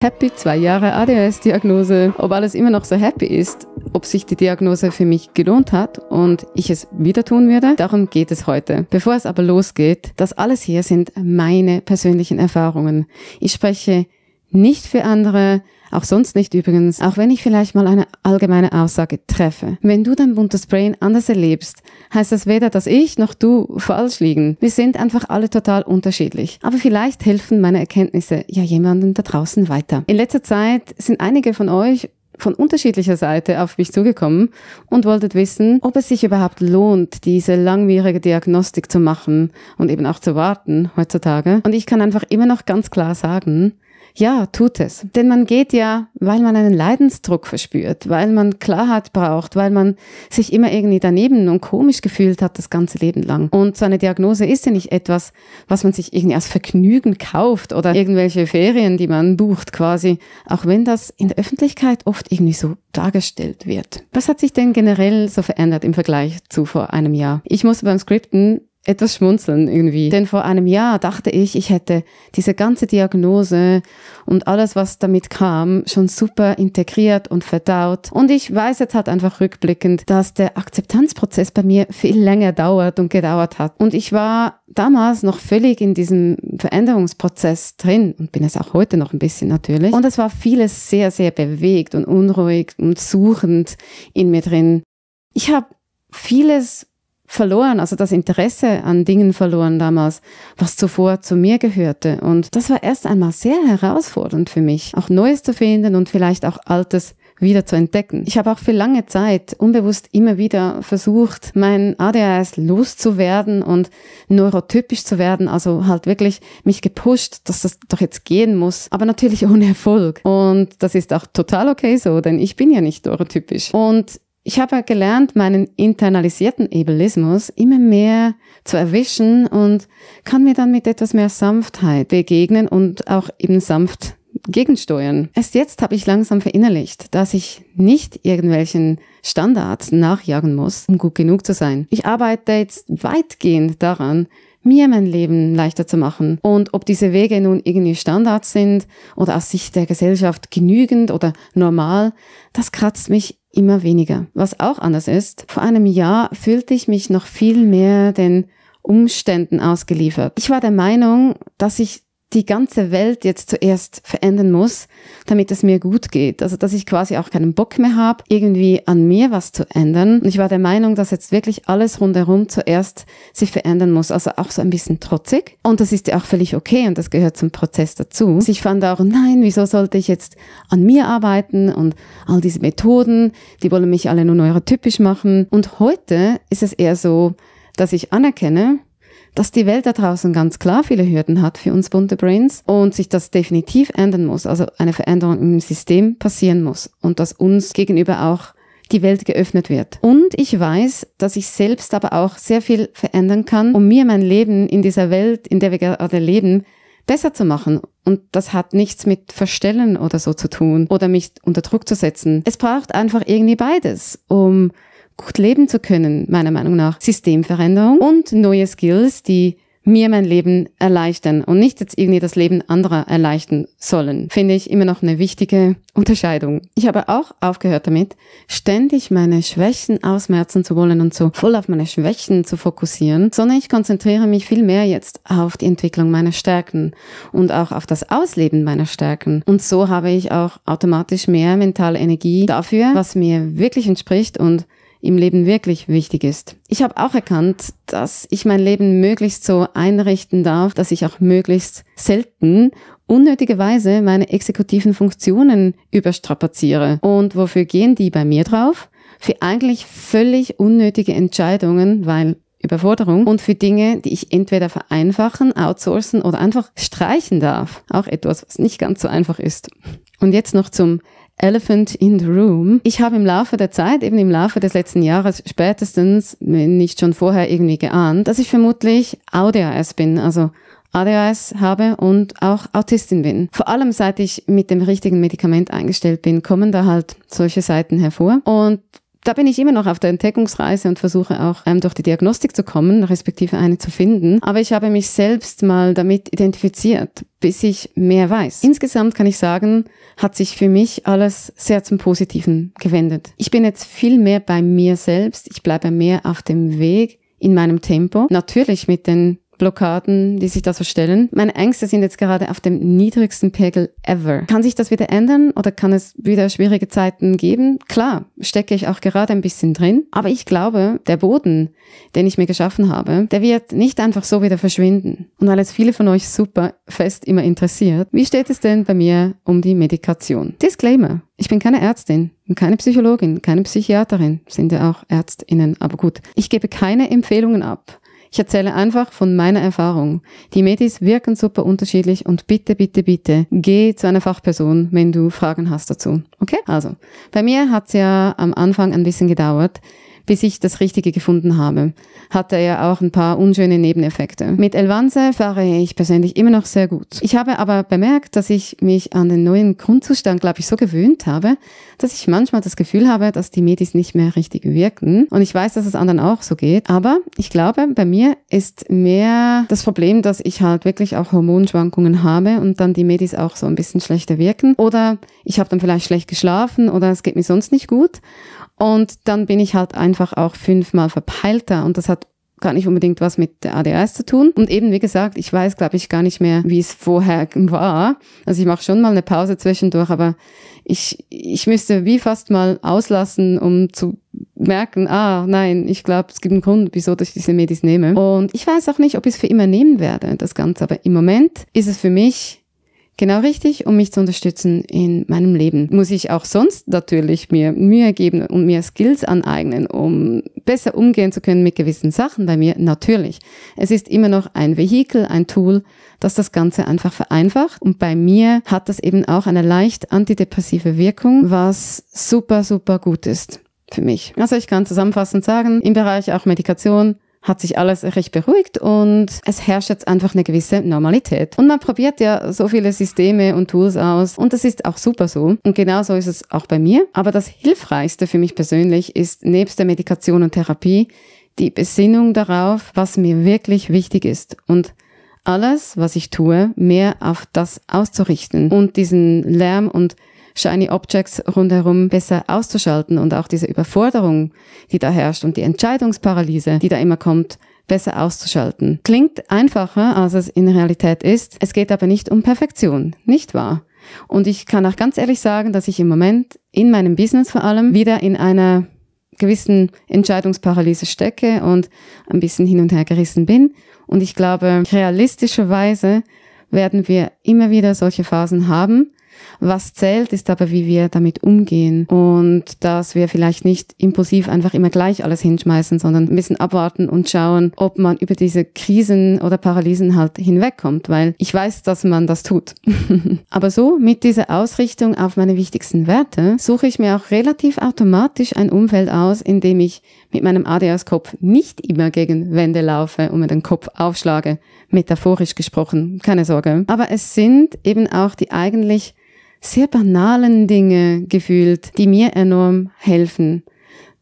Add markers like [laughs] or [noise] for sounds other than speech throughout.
Happy, zwei Jahre ADHS-Diagnose, ob alles immer noch so happy ist, ob sich die Diagnose für mich gelohnt hat und ich es wieder tun werde, darum geht es heute. Bevor es aber losgeht, das alles hier sind meine persönlichen Erfahrungen. Ich spreche nicht für andere, auch sonst nicht übrigens, auch wenn ich vielleicht mal eine allgemeine Aussage treffe. Wenn du dein buntes Brain anders erlebst, heißt das weder, dass ich noch du falsch liegen. Wir sind einfach alle total unterschiedlich. Aber vielleicht helfen meine Erkenntnisse ja jemandem da draußen weiter. In letzter Zeit sind einige von euch von unterschiedlicher Seite auf mich zugekommen und wolltet wissen, ob es sich überhaupt lohnt, diese langwierige Diagnostik zu machen und eben auch zu warten heutzutage. Und ich kann einfach immer noch ganz klar sagen, ja, tut es. Denn man geht ja, weil man einen Leidensdruck verspürt, weil man Klarheit braucht, weil man sich immer irgendwie daneben und komisch gefühlt hat das ganze Leben lang. Und so eine Diagnose ist ja nicht etwas, was man sich irgendwie als Vergnügen kauft oder irgendwelche Ferien, die man bucht quasi, auch wenn das in der Öffentlichkeit oft irgendwie so dargestellt wird. Was hat sich denn generell so verändert im Vergleich zu vor einem Jahr? Ich musste beim Skripten etwas schmunzeln irgendwie. Denn vor einem Jahr dachte ich, ich hätte diese ganze Diagnose und alles, was damit kam, schon super integriert und verdaut. Und ich weiß jetzt halt einfach rückblickend, dass der Akzeptanzprozess bei mir viel länger dauert und gedauert hat. Und ich war damals noch völlig in diesem Veränderungsprozess drin und bin es auch heute noch ein bisschen natürlich. Und es war vieles sehr, sehr bewegt und unruhig und suchend in mir drin. Ich habe vieles verloren, also das Interesse an Dingen verloren damals, was zuvor zu mir gehörte. Und das war erst einmal sehr herausfordernd für mich, auch Neues zu finden und vielleicht auch Altes wieder zu entdecken. Ich habe auch für lange Zeit unbewusst immer wieder versucht, mein ADHS loszuwerden und neurotypisch zu werden, also halt wirklich mich gepusht, dass das doch jetzt gehen muss, aber natürlich ohne Erfolg. Und das ist auch total okay so, denn ich bin ja nicht neurotypisch. Und ich habe gelernt, meinen internalisierten Ebelismus immer mehr zu erwischen und kann mir dann mit etwas mehr Sanftheit begegnen und auch eben sanft gegensteuern. Erst jetzt habe ich langsam verinnerlicht, dass ich nicht irgendwelchen Standards nachjagen muss, um gut genug zu sein. Ich arbeite jetzt weitgehend daran, mir mein Leben leichter zu machen. Und ob diese Wege nun irgendwie Standards sind oder aus Sicht der Gesellschaft genügend oder normal, das kratzt mich immer weniger. Was auch anders ist, vor einem Jahr fühlte ich mich noch viel mehr den Umständen ausgeliefert. Ich war der Meinung, dass ich die ganze Welt jetzt zuerst verändern muss, damit es mir gut geht. Also dass ich quasi auch keinen Bock mehr habe, irgendwie an mir was zu ändern. Und ich war der Meinung, dass jetzt wirklich alles rundherum zuerst sich verändern muss. Also auch so ein bisschen trotzig. Und das ist ja auch völlig okay und das gehört zum Prozess dazu. Also, ich fand auch, nein, wieso sollte ich jetzt an mir arbeiten und all diese Methoden, die wollen mich alle nur neurotypisch machen. Und heute ist es eher so, dass ich anerkenne, dass die Welt da draußen ganz klar viele Hürden hat für uns bunte Brains und sich das definitiv ändern muss, also eine Veränderung im System passieren muss und dass uns gegenüber auch die Welt geöffnet wird. Und ich weiß, dass ich selbst aber auch sehr viel verändern kann, um mir mein Leben in dieser Welt, in der wir gerade leben, besser zu machen. Und das hat nichts mit Verstellen oder so zu tun oder mich unter Druck zu setzen. Es braucht einfach irgendwie beides, um gut leben zu können, meiner Meinung nach. Systemveränderung und neue Skills, die mir mein Leben erleichtern und nicht jetzt irgendwie das Leben anderer erleichtern sollen, finde ich immer noch eine wichtige Unterscheidung. Ich habe auch aufgehört damit, ständig meine Schwächen ausmerzen zu wollen und so voll auf meine Schwächen zu fokussieren, sondern ich konzentriere mich viel mehr jetzt auf die Entwicklung meiner Stärken und auch auf das Ausleben meiner Stärken. Und so habe ich auch automatisch mehr mentale Energie dafür, was mir wirklich entspricht und im Leben wirklich wichtig ist. Ich habe auch erkannt, dass ich mein Leben möglichst so einrichten darf, dass ich auch möglichst selten unnötigerweise meine exekutiven Funktionen überstrapaziere. Und wofür gehen die bei mir drauf? Für eigentlich völlig unnötige Entscheidungen, weil Überforderung und für Dinge, die ich entweder vereinfachen, outsourcen oder einfach streichen darf. Auch etwas, was nicht ganz so einfach ist. Und jetzt noch zum Elephant in the Room. Ich habe im Laufe der Zeit, eben im Laufe des letzten Jahres spätestens, wenn nicht schon vorher irgendwie geahnt, dass ich vermutlich ADHS bin, also ADHS habe und auch Autistin bin. Vor allem seit ich mit dem richtigen Medikament eingestellt bin, kommen da halt solche Seiten hervor und da bin ich immer noch auf der Entdeckungsreise und versuche auch ähm, durch die Diagnostik zu kommen, respektive eine zu finden. Aber ich habe mich selbst mal damit identifiziert, bis ich mehr weiß. Insgesamt kann ich sagen, hat sich für mich alles sehr zum Positiven gewendet. Ich bin jetzt viel mehr bei mir selbst. Ich bleibe mehr auf dem Weg in meinem Tempo. Natürlich mit den Blockaden, die sich da so stellen. Meine Ängste sind jetzt gerade auf dem niedrigsten Pegel ever. Kann sich das wieder ändern oder kann es wieder schwierige Zeiten geben? Klar, stecke ich auch gerade ein bisschen drin. Aber ich glaube, der Boden, den ich mir geschaffen habe, der wird nicht einfach so wieder verschwinden. Und weil es viele von euch super fest immer interessiert, wie steht es denn bei mir um die Medikation? Disclaimer. Ich bin keine Ärztin und keine Psychologin, keine Psychiaterin, sind ja auch Ärztinnen, aber gut. Ich gebe keine Empfehlungen ab. Ich erzähle einfach von meiner Erfahrung. Die Medis wirken super unterschiedlich und bitte, bitte, bitte, geh zu einer Fachperson, wenn du Fragen hast dazu. Okay? Also, bei mir hat's ja am Anfang ein bisschen gedauert bis ich das Richtige gefunden habe. Hatte er auch ein paar unschöne Nebeneffekte. Mit Elvanse fahre ich persönlich immer noch sehr gut. Ich habe aber bemerkt, dass ich mich an den neuen Grundzustand, glaube ich, so gewöhnt habe, dass ich manchmal das Gefühl habe, dass die Medis nicht mehr richtig wirken. Und ich weiß, dass es anderen auch so geht. Aber ich glaube, bei mir ist mehr das Problem, dass ich halt wirklich auch Hormonschwankungen habe und dann die Medis auch so ein bisschen schlechter wirken. Oder ich habe dann vielleicht schlecht geschlafen oder es geht mir sonst nicht gut. Und dann bin ich halt einfach auch fünfmal verpeilter und das hat gar nicht unbedingt was mit der ADS zu tun. Und eben, wie gesagt, ich weiß, glaube ich, gar nicht mehr, wie es vorher [laughs] war. Also ich mache schon mal eine Pause zwischendurch, aber ich, ich müsste wie fast mal auslassen, um zu merken, ah, nein, ich glaube, es gibt einen Grund, wieso ich diese Medis nehme. Und ich weiß auch nicht, ob ich es für immer nehmen werde, das Ganze. Aber im Moment ist es für mich genau richtig, um mich zu unterstützen in meinem Leben. Muss ich auch sonst natürlich mir Mühe geben und mir Skills aneignen, um besser umgehen zu können mit gewissen Sachen bei mir? Natürlich. Es ist immer noch ein Vehikel, ein Tool, das das Ganze einfach vereinfacht. Und bei mir hat das eben auch eine leicht antidepressive Wirkung, was super, super gut ist für mich. Also ich kann zusammenfassend sagen, im Bereich auch Medikation, hat sich alles recht beruhigt und es herrscht jetzt einfach eine gewisse Normalität. Und man probiert ja so viele Systeme und Tools aus und das ist auch super so. Und genau so ist es auch bei mir. Aber das Hilfreichste für mich persönlich ist nebst der Medikation und Therapie die Besinnung darauf, was mir wirklich wichtig ist und alles, was ich tue, mehr auf das auszurichten und diesen Lärm und Shiny Objects rundherum besser auszuschalten und auch diese Überforderung, die da herrscht und die Entscheidungsparalyse, die da immer kommt, besser auszuschalten. Klingt einfacher, als es in Realität ist. Es geht aber nicht um Perfektion, nicht wahr? Und ich kann auch ganz ehrlich sagen, dass ich im Moment in meinem Business vor allem wieder in einer gewissen Entscheidungsparalyse stecke und ein bisschen hin und her gerissen bin. Und ich glaube, realistischerweise werden wir immer wieder solche Phasen haben. Was zählt, ist aber, wie wir damit umgehen und dass wir vielleicht nicht impulsiv einfach immer gleich alles hinschmeißen, sondern ein bisschen abwarten und schauen, ob man über diese Krisen oder Paralysen halt hinwegkommt, weil ich weiß, dass man das tut. [laughs] aber so mit dieser Ausrichtung auf meine wichtigsten Werte suche ich mir auch relativ automatisch ein Umfeld aus, in dem ich mit meinem ADHS-Kopf nicht immer gegen Wände laufe und mir den Kopf aufschlage, metaphorisch gesprochen, keine Sorge. Aber es sind eben auch die eigentlich sehr banalen Dinge gefühlt, die mir enorm helfen.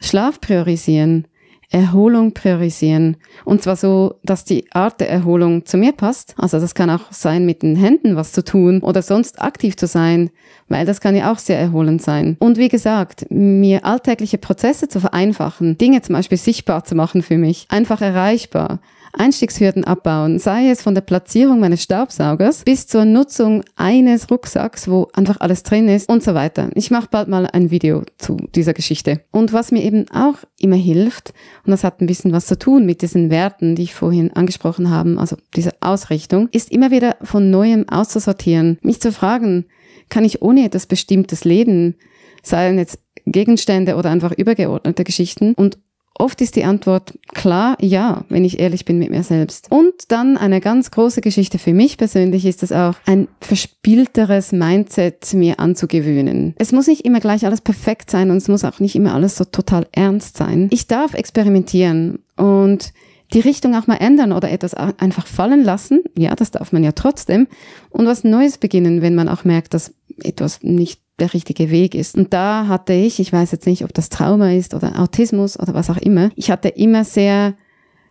Schlaf priorisieren, Erholung priorisieren. Und zwar so, dass die Art der Erholung zu mir passt. Also das kann auch sein, mit den Händen was zu tun oder sonst aktiv zu sein, weil das kann ja auch sehr erholend sein. Und wie gesagt, mir alltägliche Prozesse zu vereinfachen, Dinge zum Beispiel sichtbar zu machen für mich, einfach erreichbar Einstiegshürden abbauen, sei es von der Platzierung meines Staubsaugers bis zur Nutzung eines Rucksacks, wo einfach alles drin ist und so weiter. Ich mache bald mal ein Video zu dieser Geschichte. Und was mir eben auch immer hilft, und das hat ein bisschen was zu tun mit diesen Werten, die ich vorhin angesprochen habe, also diese Ausrichtung, ist immer wieder von neuem auszusortieren, mich zu fragen, kann ich ohne etwas Bestimmtes leben, seien jetzt Gegenstände oder einfach übergeordnete Geschichten und Oft ist die Antwort klar ja, wenn ich ehrlich bin mit mir selbst. Und dann eine ganz große Geschichte für mich persönlich ist es auch, ein verspielteres Mindset mir anzugewöhnen. Es muss nicht immer gleich alles perfekt sein und es muss auch nicht immer alles so total ernst sein. Ich darf experimentieren und die Richtung auch mal ändern oder etwas einfach fallen lassen. Ja, das darf man ja trotzdem. Und was Neues beginnen, wenn man auch merkt, dass etwas nicht der richtige Weg ist. Und da hatte ich, ich weiß jetzt nicht, ob das Trauma ist oder Autismus oder was auch immer, ich hatte immer sehr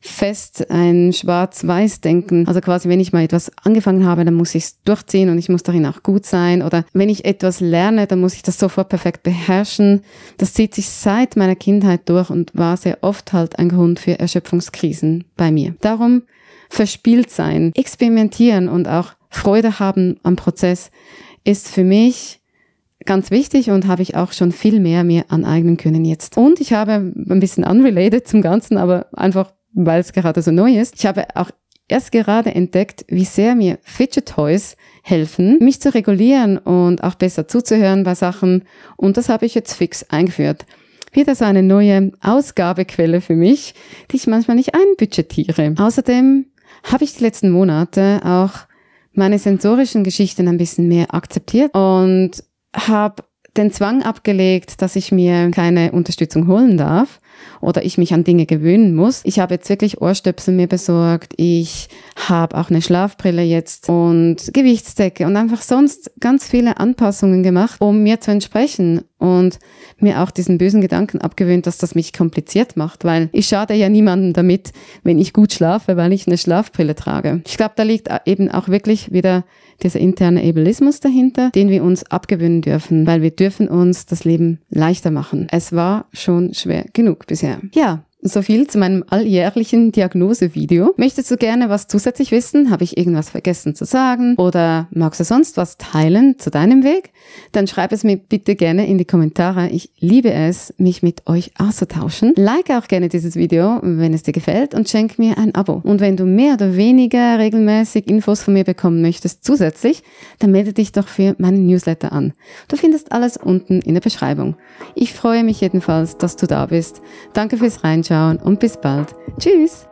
fest ein Schwarz-Weiß-Denken. Also quasi, wenn ich mal etwas angefangen habe, dann muss ich es durchziehen und ich muss darin auch gut sein. Oder wenn ich etwas lerne, dann muss ich das sofort perfekt beherrschen. Das zieht sich seit meiner Kindheit durch und war sehr oft halt ein Grund für Erschöpfungskrisen bei mir. Darum verspielt sein, experimentieren und auch Freude haben am Prozess ist für mich ganz wichtig und habe ich auch schon viel mehr mir aneignen können jetzt. Und ich habe ein bisschen unrelated zum Ganzen, aber einfach, weil es gerade so neu ist. Ich habe auch erst gerade entdeckt, wie sehr mir Fidget Toys helfen, mich zu regulieren und auch besser zuzuhören bei Sachen. Und das habe ich jetzt fix eingeführt. Wieder so eine neue Ausgabequelle für mich, die ich manchmal nicht einbudgetiere. Außerdem habe ich die letzten Monate auch meine sensorischen Geschichten ein bisschen mehr akzeptiert und habe den Zwang abgelegt, dass ich mir keine Unterstützung holen darf oder ich mich an Dinge gewöhnen muss. Ich habe jetzt wirklich Ohrstöpsel mir besorgt, ich habe auch eine Schlafbrille jetzt und Gewichtsdecke und einfach sonst ganz viele Anpassungen gemacht, um mir zu entsprechen und mir auch diesen bösen Gedanken abgewöhnt, dass das mich kompliziert macht, weil ich schade ja niemandem damit, wenn ich gut schlafe, weil ich eine Schlafbrille trage. Ich glaube, da liegt eben auch wirklich wieder dieser interne Ableismus dahinter, den wir uns abgewöhnen dürfen, weil wir dürfen uns das Leben leichter machen. Es war schon schwer genug bisher. Ja, so viel zu meinem alljährlichen Diagnosevideo. Möchtest du gerne was zusätzlich wissen? Habe ich irgendwas vergessen zu sagen? Oder magst du sonst was teilen zu deinem Weg? Dann schreib es mir bitte gerne in die Kommentare. Ich liebe es, mich mit euch auszutauschen. Like auch gerne dieses Video, wenn es dir gefällt und schenk mir ein Abo. Und wenn du mehr oder weniger regelmäßig Infos von mir bekommen möchtest zusätzlich, dann melde dich doch für meinen Newsletter an. Du findest alles unten in der Beschreibung. Ich freue mich jedenfalls, dass du da bist. Danke fürs Reinschauen Anschauen und bis bald. Tschüss!